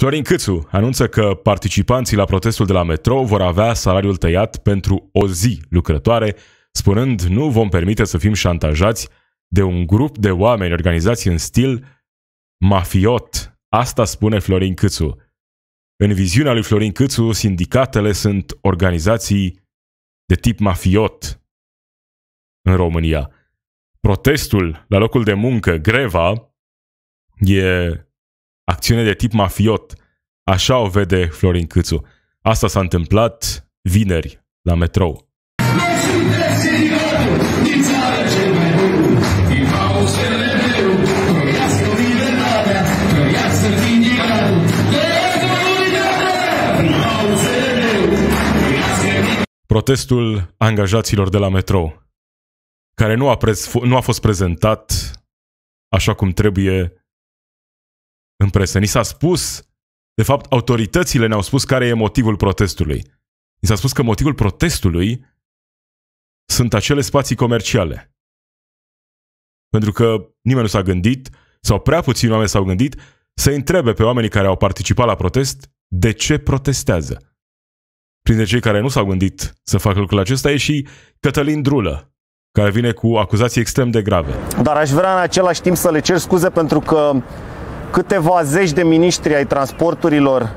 Florin Câțu anunță că participanții la protestul de la metrou vor avea salariul tăiat pentru o zi lucrătoare, spunând nu vom permite să fim șantajați de un grup de oameni organizați în stil mafiot. Asta spune Florin Câțu. În viziunea lui Florin Câțu, sindicatele sunt organizații de tip mafiot în România. Protestul la locul de muncă, greva, e acțiune de tip mafiot. Așa o vede Florin Câțu. Asta s-a întâmplat vineri la metrou. Protestul angajaților de la metrou, care nu a, prez, nu a fost prezentat așa cum trebuie în presă. Ni s-a spus, de fapt, autoritățile ne-au spus care e motivul protestului. Ni s-a spus că motivul protestului sunt acele spații comerciale. Pentru că nimeni nu s-a gândit, sau prea puțini oameni s-au gândit, să întrebe pe oamenii care au participat la protest de ce protestează. Printre cei care nu s-au gândit să facă lucrul acesta e și Cătălin Drulă, care vine cu acuzații extrem de grave. Dar aș vrea în același timp să le cer scuze pentru că câteva zeci de miniștri ai transporturilor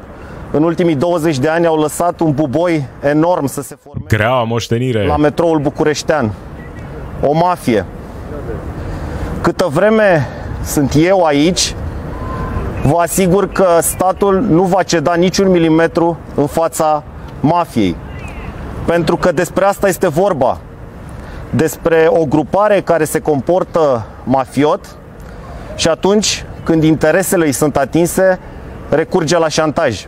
în ultimii 20 de ani au lăsat un buboi enorm să se formeze. Grea moștenire. La metroul bucureștean. O mafie. Câtă vreme sunt eu aici, vă asigur că statul nu va ceda niciun milimetru în fața mafiei. Pentru că despre asta este vorba. Despre o grupare care se comportă mafiot și atunci când interesele îi sunt atinse, recurge la șantaj.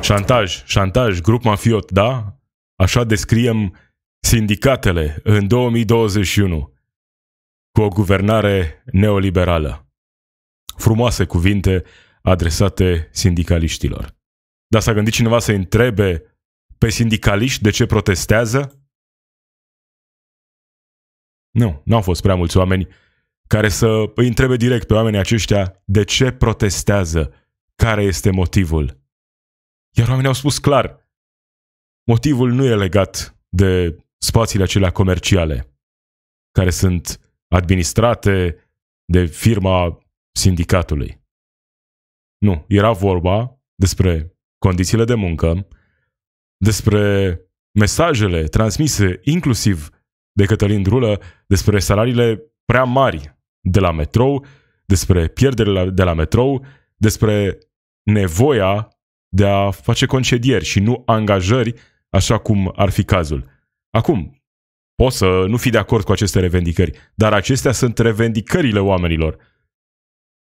Șantaj, șantaj, grup mafiot, da? Așa descriem sindicatele în 2021 cu o guvernare neoliberală. Frumoase cuvinte adresate sindicaliștilor. Dar s-a gândit cineva să întrebe pe sindicaliști de ce protestează? Nu, n-au fost prea mulți oameni care să îi întrebe direct pe oamenii aceștia de ce protestează, care este motivul. Iar oamenii au spus clar, motivul nu e legat de spațiile acelea comerciale, care sunt administrate de firma sindicatului. Nu, era vorba despre condițiile de muncă, despre mesajele transmise inclusiv de Cătălin Drulă, despre salariile prea mari de la metrou, despre pierderile de la metrou, despre nevoia de a face concedieri și nu angajări, așa cum ar fi cazul. Acum, poți să nu fi de acord cu aceste revendicări, dar acestea sunt revendicările oamenilor.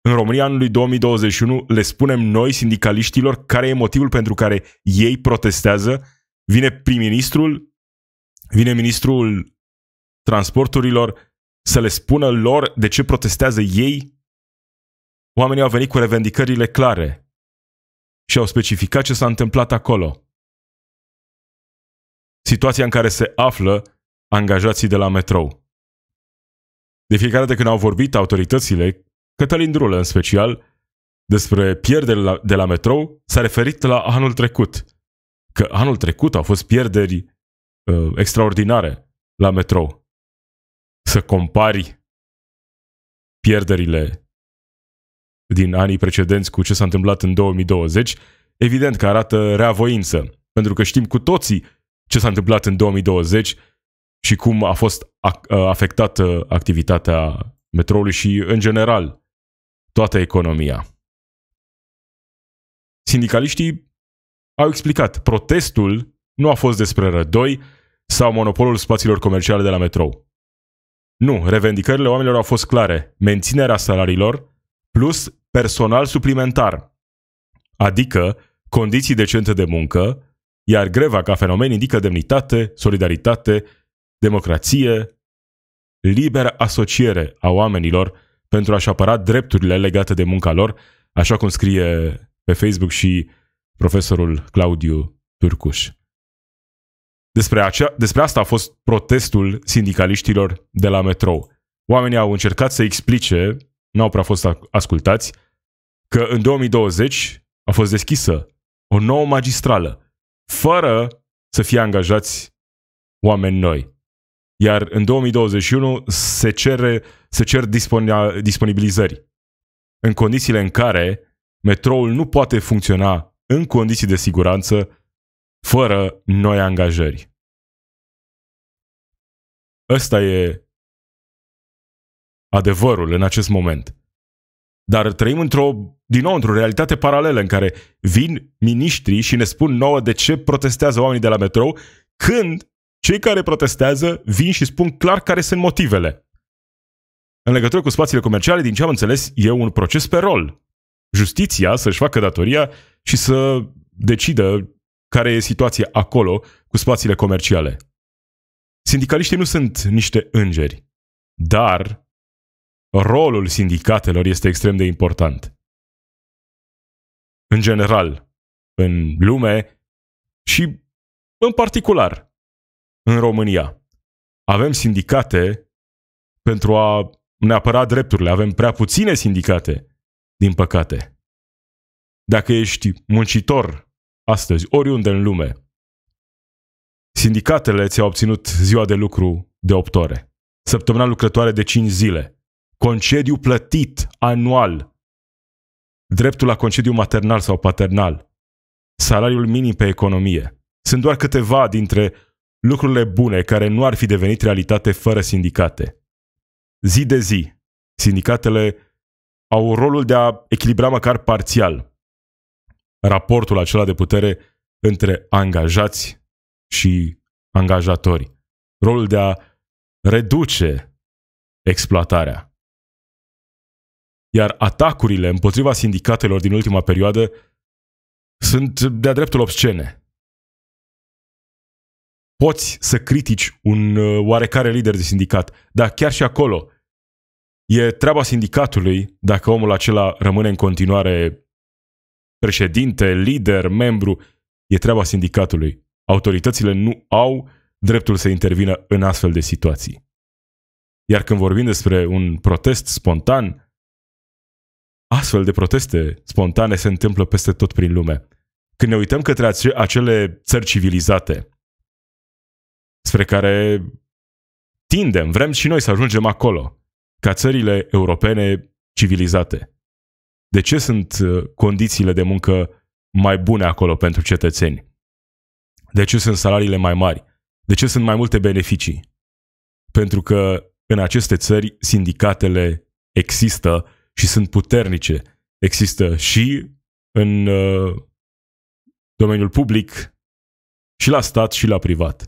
În România anului 2021 le spunem noi sindicaliștilor care e motivul pentru care ei protestează, vine prim-ministrul, vine ministrul transporturilor, să le spună lor de ce protestează ei, oamenii au venit cu revendicările clare și au specificat ce s-a întâmplat acolo. Situația în care se află angajații de la metrou. De fiecare dată când au vorbit autoritățile, Cătălin Drulă în special, despre pierderi de la metrou, s-a referit la anul trecut. Că anul trecut au fost pierderi uh, extraordinare la metrou să compari pierderile din anii precedenți cu ce s-a întâmplat în 2020, evident că arată reavoință, pentru că știm cu toții ce s-a întâmplat în 2020 și cum a fost ă, afectată activitatea metroului și, în general, toată economia. Sindicaliștii au explicat, protestul nu a fost despre rădoi sau monopolul spațiilor comerciale de la metrou. Nu, revendicările oamenilor au fost clare. Menținerea salariilor plus personal suplimentar, adică condiții decente de muncă, iar greva ca fenomen indică demnitate, solidaritate, democrație, liberă asociere a oamenilor pentru a-și apăra drepturile legate de munca lor, așa cum scrie pe Facebook și profesorul Claudiu Turcuș. Despre, acea, despre asta a fost protestul sindicaliștilor de la metrou. Oamenii au încercat să explice, n-au prea fost ascultați, că în 2020 a fost deschisă o nouă magistrală, fără să fie angajați oameni noi. Iar în 2021 se, cere, se cer disponibilizări. În condițiile în care metroul nu poate funcționa în condiții de siguranță fără noi angajări. Ăsta e adevărul în acest moment. Dar trăim într-o, din nou, într-o realitate paralelă în care vin miniștrii și ne spun nouă de ce protestează oamenii de la metrou, când cei care protestează vin și spun clar care sunt motivele. În legătură cu spațiile comerciale, din ce am înțeles, e un proces pe rol. Justiția să-și facă datoria și să decidă care e situația acolo cu spațiile comerciale. Sindicaliștii nu sunt niște îngeri, dar rolul sindicatelor este extrem de important. În general, în lume și în particular în România. Avem sindicate pentru a ne apăra drepturile. Avem prea puține sindicate, din păcate. Dacă ești muncitor astăzi, oriunde în lume. Sindicatele ți-au obținut ziua de lucru de 8 ore, săptămâna lucrătoare de 5 zile, concediu plătit anual, dreptul la concediu maternal sau paternal, salariul minim pe economie. Sunt doar câteva dintre lucrurile bune care nu ar fi devenit realitate fără sindicate. Zi de zi, sindicatele au rolul de a echilibra măcar parțial raportul acela de putere între angajați și angajatori. Rolul de a reduce exploatarea. Iar atacurile împotriva sindicatelor din ultima perioadă sunt de-a dreptul obscene. Poți să critici un uh, oarecare lider de sindicat, dar chiar și acolo e treaba sindicatului dacă omul acela rămâne în continuare președinte, lider, membru, e treaba sindicatului. Autoritățile nu au dreptul să intervină în astfel de situații. Iar când vorbim despre un protest spontan, astfel de proteste spontane se întâmplă peste tot prin lume. Când ne uităm către acele țări civilizate, spre care tindem, vrem și noi să ajungem acolo, ca țările europene civilizate. De ce sunt uh, condițiile de muncă mai bune acolo pentru cetățeni? De ce sunt salariile mai mari? De ce sunt mai multe beneficii? Pentru că în aceste țări sindicatele există și sunt puternice. Există și în uh, domeniul public, și la stat, și la privat.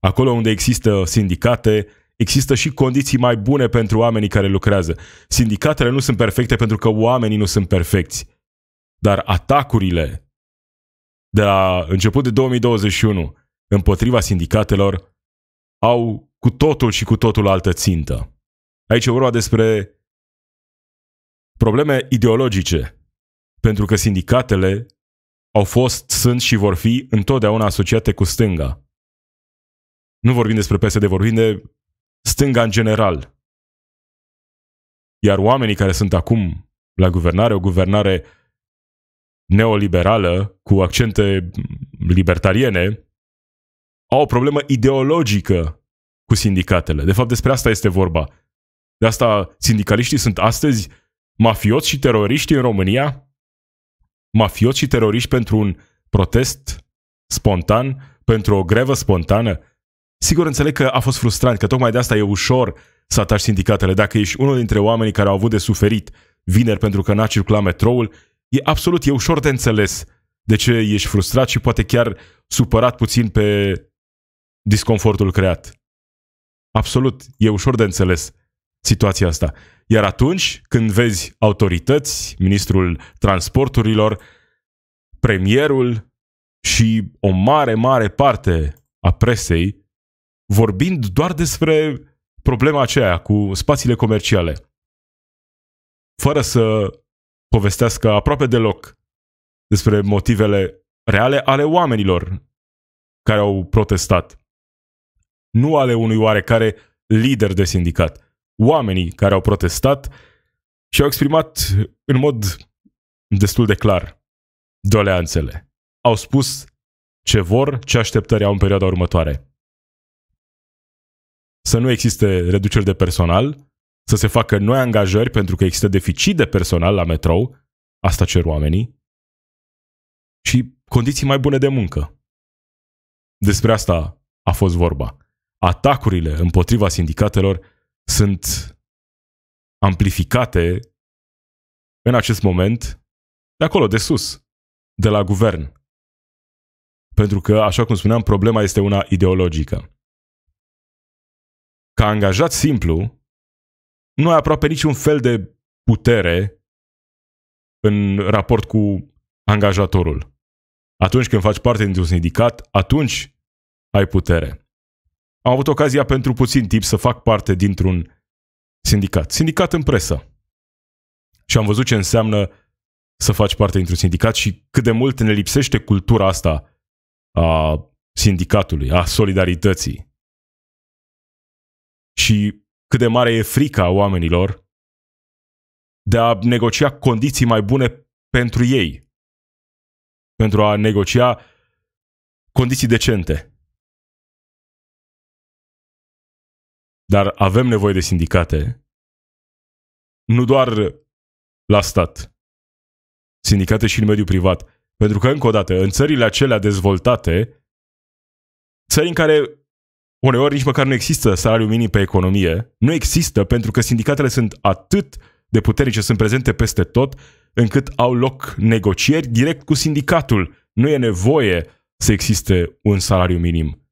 Acolo unde există sindicate, Există și condiții mai bune pentru oamenii care lucrează. Sindicatele nu sunt perfecte pentru că oamenii nu sunt perfecți. Dar atacurile de la început de 2021 împotriva sindicatelor au cu totul și cu totul altă țintă. Aici e vorba despre probleme ideologice, pentru că sindicatele au fost, sunt și vor fi întotdeauna asociate cu stânga. Nu vorbim despre PSD, vorbim de stânga în general. Iar oamenii care sunt acum la guvernare, o guvernare neoliberală, cu accente libertariene, au o problemă ideologică cu sindicatele. De fapt, despre asta este vorba. De asta sindicaliștii sunt astăzi mafioți și teroriști în România? Mafioți și teroriști pentru un protest spontan, pentru o grevă spontană? Sigur, înțeleg că a fost frustrant, că tocmai de asta e ușor să atași sindicatele. Dacă ești unul dintre oamenii care au avut de suferit vineri pentru că n-a circulat metroul, e absolut, e ușor de înțeles de ce ești frustrat și poate chiar supărat puțin pe disconfortul creat. Absolut, e ușor de înțeles situația asta. Iar atunci când vezi autorități, ministrul transporturilor, premierul și o mare, mare parte a presei vorbind doar despre problema aceea cu spațiile comerciale, fără să povestească aproape deloc despre motivele reale ale oamenilor care au protestat, nu ale unui oarecare lider de sindicat. Oamenii care au protestat și au exprimat în mod destul de clar doleanțele. Au spus ce vor, ce așteptări au în perioada următoare să nu existe reduceri de personal, să se facă noi angajări pentru că există deficit de personal la metrou, asta cer oamenii, și condiții mai bune de muncă. Despre asta a fost vorba. Atacurile împotriva sindicatelor sunt amplificate în acest moment de acolo, de sus, de la guvern. Pentru că, așa cum spuneam, problema este una ideologică ca angajat simplu, nu ai aproape niciun fel de putere în raport cu angajatorul. Atunci când faci parte dintr-un sindicat, atunci ai putere. Am avut ocazia pentru puțin timp să fac parte dintr-un sindicat. Sindicat în presă. Și am văzut ce înseamnă să faci parte dintr-un sindicat și cât de mult ne lipsește cultura asta a sindicatului, a solidarității și cât de mare e frica oamenilor de a negocia condiții mai bune pentru ei, pentru a negocia condiții decente. Dar avem nevoie de sindicate, nu doar la stat, sindicate și în mediul privat. Pentru că, încă o dată, în țările acelea dezvoltate, țări în care uneori nici măcar nu există salariu minim pe economie, nu există pentru că sindicatele sunt atât de puternice, sunt prezente peste tot, încât au loc negocieri direct cu sindicatul. Nu e nevoie să existe un salariu minim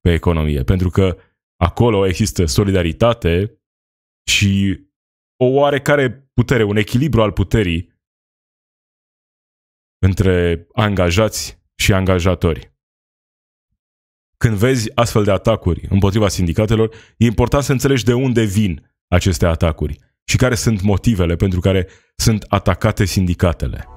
pe economie, pentru că acolo există solidaritate și o oarecare putere, un echilibru al puterii între angajați și angajatori când vezi astfel de atacuri împotriva sindicatelor, e important să înțelegi de unde vin aceste atacuri și care sunt motivele pentru care sunt atacate sindicatele.